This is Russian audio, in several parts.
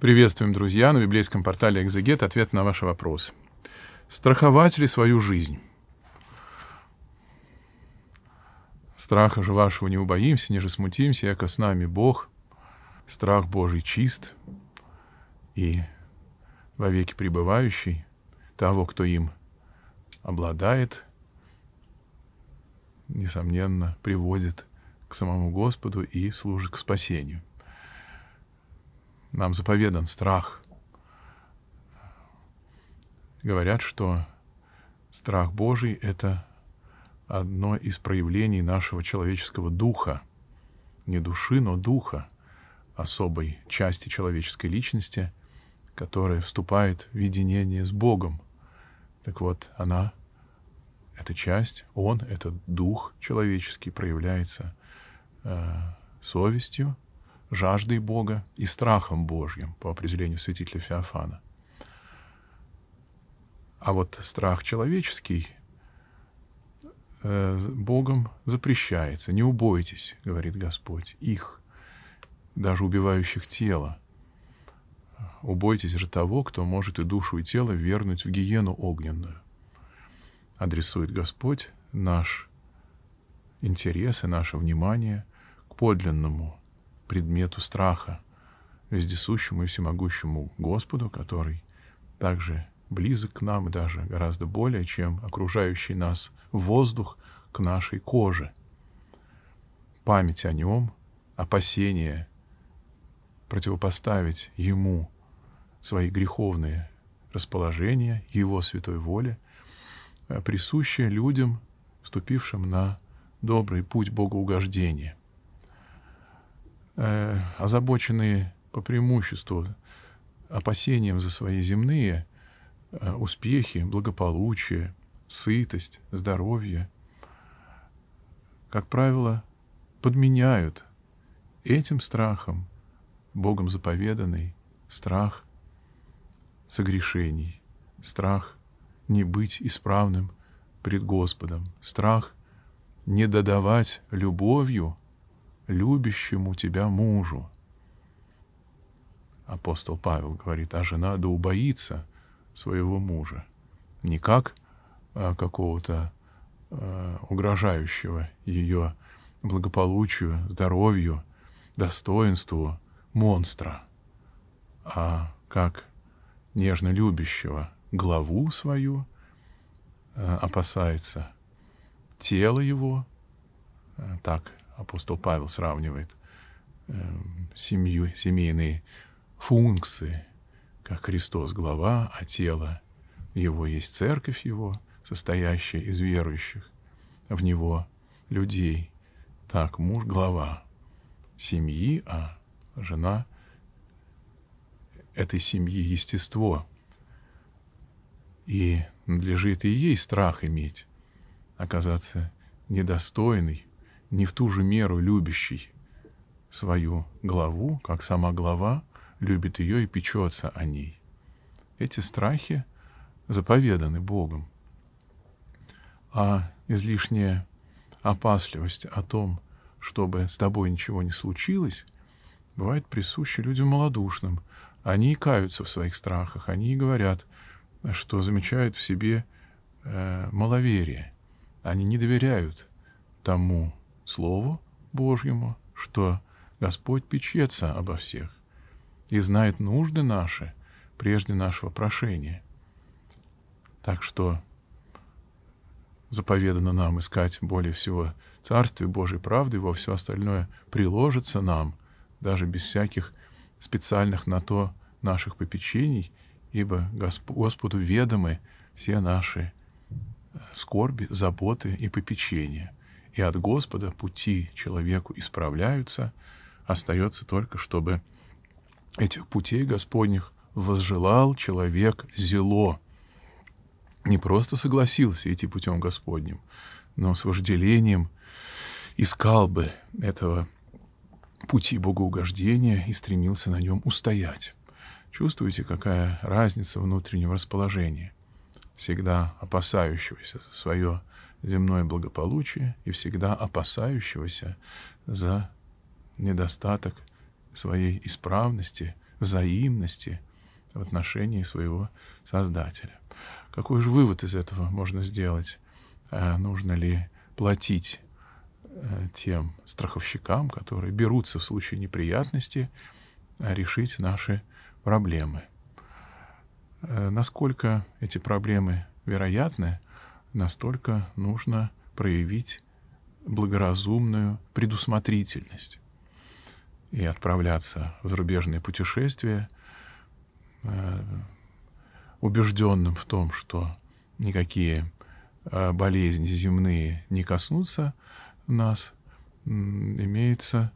Приветствуем, друзья, на библейском портале «Экзегет» ответ на ваш вопрос: Страховать ли свою жизнь? Страха же вашего не убоимся, не же смутимся, яко с нами Бог. Страх Божий чист и вовеки пребывающий того, кто им обладает, несомненно, приводит к самому Господу и служит к спасению. Нам заповедан страх. Говорят, что страх Божий — это одно из проявлений нашего человеческого духа. Не души, но духа, особой части человеческой личности, которая вступает в единение с Богом. Так вот, она, эта часть, он, этот дух человеческий проявляется э, совестью, жаждой Бога и страхом Божьим, по определению святителя Феофана. А вот страх человеческий э, Богом запрещается. «Не убойтесь, — говорит Господь, — их, даже убивающих тело. Убойтесь же того, кто может и душу, и тело вернуть в гиену огненную». Адресует Господь наш интерес и наше внимание к подлинному предмету страха, вездесущему и всемогущему Господу, который также близок к нам даже гораздо более, чем окружающий нас воздух к нашей коже. Память о нем, опасение противопоставить ему свои греховные расположения, его святой воле, э, присущая людям, вступившим на добрый путь богоугождения – э, озабоченные по преимуществу опасением за свои земные э, успехи, благополучие, сытость, здоровье, как правило, подменяют этим страхом Богом заповеданный страх согрешений, страх не быть исправным пред Господом, страх не додавать любовью любящему тебя мужу. Апостол Павел говорит, а жена да убоится своего мужа, не как а, какого-то а, угрожающего ее благополучию, здоровью, достоинству монстра, а как нежно любящего главу свою а, опасается, тело его, а, так апостол Павел сравнивает эм, семью, семейные функции, как Христос глава, а тело его есть церковь его, состоящая из верующих, в него людей. Так, муж глава семьи, а жена этой семьи естество. И надлежит и ей страх иметь, оказаться недостойной не в ту же меру любящий свою главу, как сама глава любит ее и печется о ней. Эти страхи заповеданы Богом. А излишняя опасливость о том, чтобы с тобой ничего не случилось, бывает присуща людям малодушным. Они и каются в своих страхах, они и говорят, что замечают в себе э, маловерие. Они не доверяют тому, Слову Божьему, что Господь печется обо всех и знает нужды наши прежде нашего прошения. Так что заповедано нам искать более всего Царствие Божьей правды, во все остальное приложится нам, даже без всяких специальных на то наших попечений, ибо Господу ведомы все наши э, скорби, заботы и попечения — и от Господа пути человеку исправляются, остается только, чтобы этих путей Господних возжелал человек зело. Не просто согласился идти путем Господним, но с вожделением искал бы этого пути богоугождения и стремился на нем устоять. Чувствуете, какая разница внутреннего расположения? Всегда опасающегося за свое земное благополучие и всегда опасающегося за недостаток своей исправности, взаимности в отношении своего Создателя. Какой же вывод из этого можно сделать? Э, нужно ли платить э, тем страховщикам, которые берутся в случае неприятности э, решить наши проблемы? Насколько эти проблемы вероятны – настолько нужно проявить благоразумную предусмотрительность и отправляться в зарубежные путешествия, э, убежденным в том, что никакие э, болезни земные не коснутся нас, имеется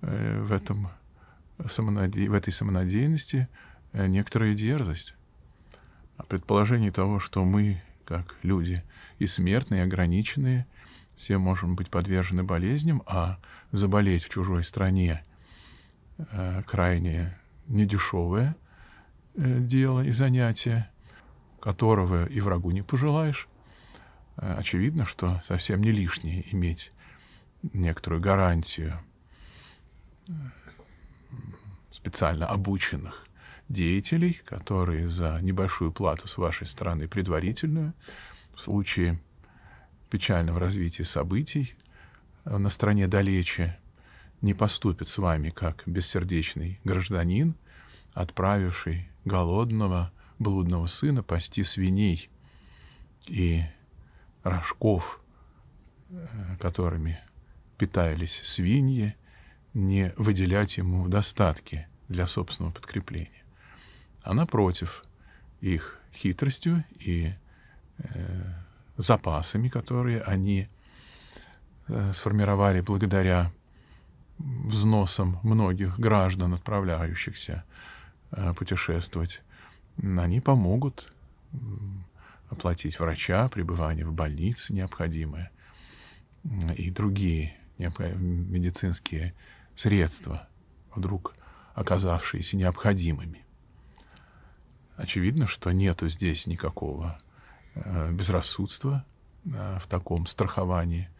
э, в, этом в этой самонадеянности некоторая дерзость. А предположение того, что мы как люди и смертные, и ограниченные, все можем быть подвержены болезням, а заболеть в чужой стране э, крайне недешевое э, дело и занятие, которого и врагу не пожелаешь. Э, очевидно, что совсем не лишнее иметь некоторую гарантию э, специально обученных – деятелей, которые за небольшую плату с вашей стороны предварительную, в случае печального развития событий э, на стороне далече, не поступит с вами как бессердечный гражданин, отправивший голодного, блудного сына пасти свиней и рожков, э, которыми питались свиньи, не выделять ему в достатке для собственного подкрепления а напротив, их хитростью и э, запасами, которые они э, сформировали благодаря взносам многих граждан, отправляющихся э, путешествовать, они помогут оплатить врача, пребывание в больнице необходимое и другие медицинские средства, вдруг оказавшиеся необходимыми. Очевидно, что нету здесь никакого э, безрассудства э, в таком страховании.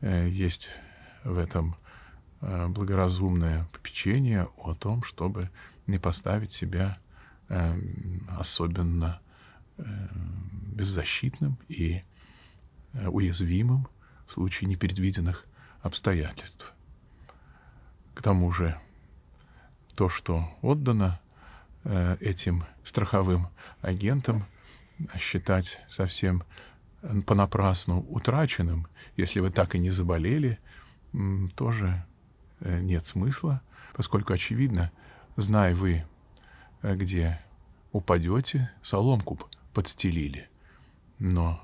Э, есть в этом благоразумное попечение о том, чтобы не поставить себя особенно беззащитным и уязвимым в случае непредвиденных обстоятельств. К тому же то, что отдано Э, этим страховым агентом а считать совсем понапрасну утраченным, если вы так и не заболели, тоже э, нет смысла, поскольку, очевидно, зная вы, э, где упадете, соломку подстелили. Но,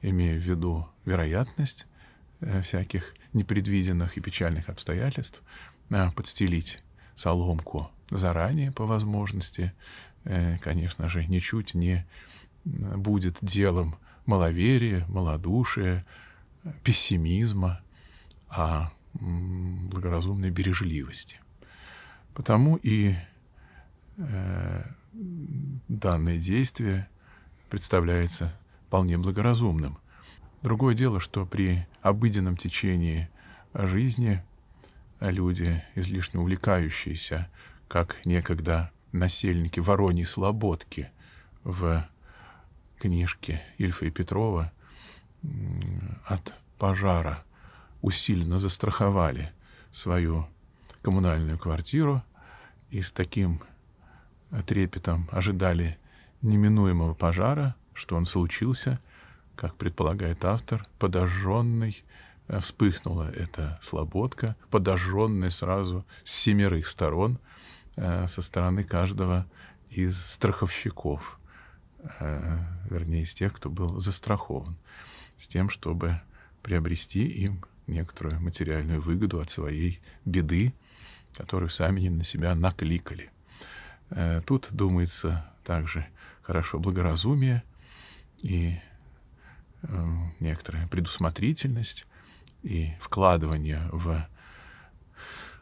имея в виду вероятность всяких непредвиденных и печальных обстоятельств, а подстелить соломку заранее по возможности, э, конечно же, ничуть не будет делом маловерия, малодушия, пессимизма, а благоразумной бережливости. Потому и э, данное действие представляется вполне благоразумным. Другое дело, что при обыденном течении жизни люди, излишне увлекающиеся как некогда насельники Вороньей Слободки в книжке Ильфа и Петрова от пожара усиленно застраховали свою коммунальную квартиру и с таким э, трепетом ожидали неминуемого пожара, что он случился, как предполагает автор, подожженный Э, вспыхнула эта слободка, подожженная сразу с семерых сторон э, со стороны каждого из страховщиков, э, вернее, из тех, кто был застрахован, с тем, чтобы приобрести им некоторую материальную выгоду от своей беды, которую сами не на себя накликали. Тут думается также хорошо благоразумие и некоторая предусмотрительность, и вкладывание в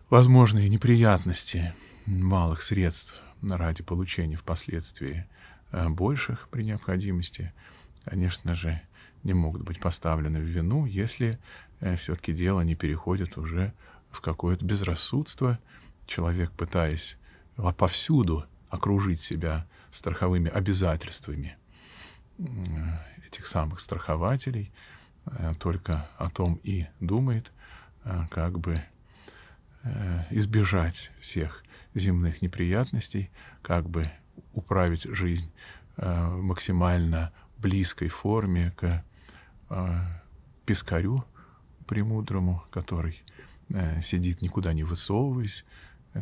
возможные неприятности малых средств ради получения впоследствии э, больших при необходимости, конечно же, не могут быть поставлены в вину, если э, все-таки дело не переходит уже в какое-то безрассудство. Человек, пытаясь а, повсюду окружить себя страховыми обязательствами э, этих самых страхователей, Э, только о том и думает, э, как бы э, избежать всех земных неприятностей, как бы управить жизнь в максимально близкой форме к пескарю премудрому, который сидит никуда не высовываясь,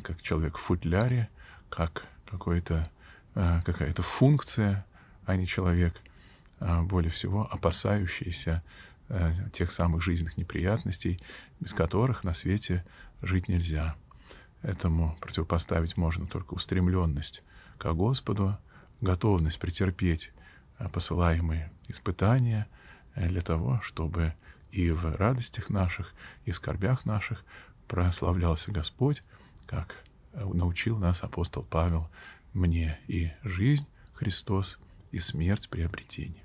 как человек в футляре, как какой-то, какая-то функция, а не человек, а более всего опасающийся Э, тех самых жизненных неприятностей, без которых на свете жить нельзя. Этому противопоставить можно только устремленность ко Господу, готовность претерпеть э, посылаемые испытания э, для того, чтобы и в радостях наших, и в скорбях наших прославлялся Господь, как научил нас апостол Павел, мне и жизнь Христос, и смерть приобретение.